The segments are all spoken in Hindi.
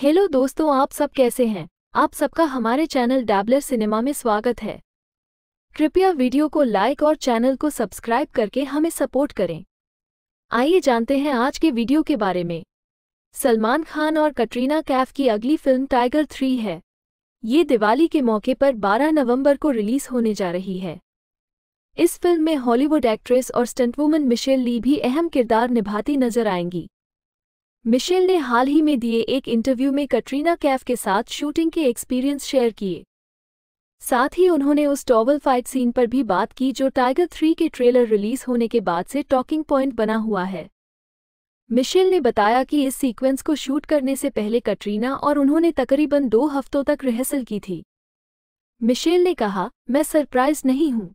हेलो दोस्तों आप सब कैसे हैं आप सबका हमारे चैनल डैबलर सिनेमा में स्वागत है कृपया वीडियो को लाइक और चैनल को सब्सक्राइब करके हमें सपोर्ट करें आइए जानते हैं आज के वीडियो के बारे में सलमान खान और कटरीना कैफ की अगली फिल्म टाइगर थ्री है ये दिवाली के मौके पर 12 नवंबर को रिलीज होने जा रही है इस फिल्म में हॉलीवुड एक्ट्रेस और स्टंटवुमन मिशेल ली भी अहम किरदार निभाती नजर आएंगी मिशेल ने हाल ही में दिए एक इंटरव्यू में कटरीना कैफ के साथ शूटिंग के एक्सपीरियंस शेयर किए साथ ही उन्होंने उस टॉवल फाइट सीन पर भी बात की जो टाइगर थ्री के ट्रेलर रिलीज होने के बाद से टॉकिंग पॉइंट बना हुआ है मिशेल ने बताया कि इस सीक्वेंस को शूट करने से पहले कटरीना और उन्होंने तकरीबन दो हफ्तों तक रिहर्सल की थी मिशेल ने कहा मैं सरप्राइज नहीं हूं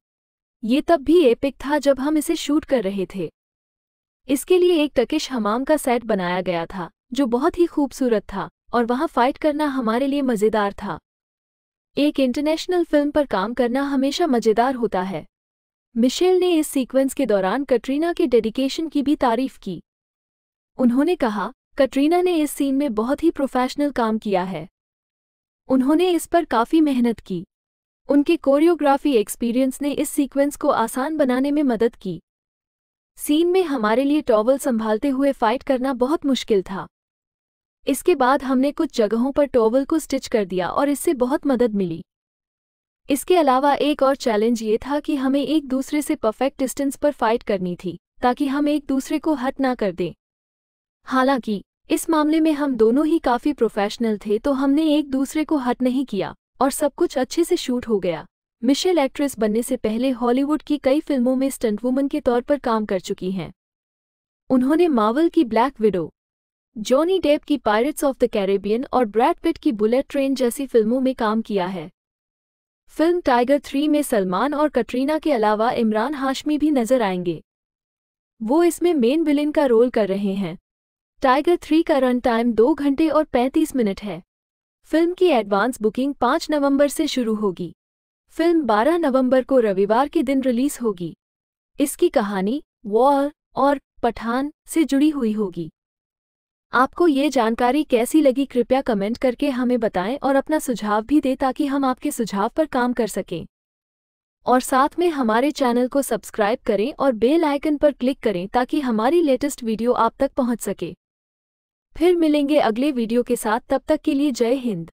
ये तब भी एपिक था जब हम इसे शूट कर रहे थे इसके लिए एक टकिश हमाम का सेट बनाया गया था जो बहुत ही खूबसूरत था और वहाँ फाइट करना हमारे लिए मज़ेदार था एक इंटरनेशनल फिल्म पर काम करना हमेशा मज़ेदार होता है मिशेल ने इस सीक्वेंस के दौरान कटरीना के डेडिकेशन की भी तारीफ की उन्होंने कहा कटरीना ने इस सीन में बहुत ही प्रोफेशनल काम किया है उन्होंने इस पर काफ़ी मेहनत की उनके कोरियोग्राफी एक्सपीरियंस ने इस सीक्वेंस को आसान बनाने में मदद की सीन में हमारे लिए टॉवल संभालते हुए फाइट करना बहुत मुश्किल था इसके बाद हमने कुछ जगहों पर टॉवल को स्टिच कर दिया और इससे बहुत मदद मिली इसके अलावा एक और चैलेंज ये था कि हमें एक दूसरे से परफेक्ट डिस्टेंस पर फाइट करनी थी ताकि हम एक दूसरे को हट ना कर दें हालांकि इस मामले में हम दोनों ही काफ़ी प्रोफेशनल थे तो हमने एक दूसरे को हट नहीं किया और सब कुछ अच्छे से शूट हो गया मिशेल एक्ट्रेस बनने से पहले हॉलीवुड की कई फिल्मों में स्टंट वुमन के तौर पर काम कर चुकी हैं उन्होंने मावल की ब्लैक विडो जॉनी डेप की पायरेट्स ऑफ द कैरेबियन और ब्रैड पिट की बुलेट ट्रेन जैसी फिल्मों में काम किया है फिल्म टाइगर थ्री में सलमान और कटरीना के अलावा इमरान हाशमी भी नजर आएंगे वो इसमें मेन विलेन का रोल कर रहे हैं टाइगर थ्री का रन टाइम दो घंटे और पैंतीस मिनट है फिल्म की एडवांस बुकिंग पाँच नवंबर से शुरू होगी फिल्म 12 नवंबर को रविवार के दिन रिलीज होगी इसकी कहानी वॉर और पठान से जुड़ी हुई होगी आपको ये जानकारी कैसी लगी कृपया कमेंट करके हमें बताएं और अपना सुझाव भी दें ताकि हम आपके सुझाव पर काम कर सकें और साथ में हमारे चैनल को सब्सक्राइब करें और बेल आइकन पर क्लिक करें ताकि हमारी लेटेस्ट वीडियो आप तक पहुंच सके फिर मिलेंगे अगले वीडियो के साथ तब तक के लिए जय हिंद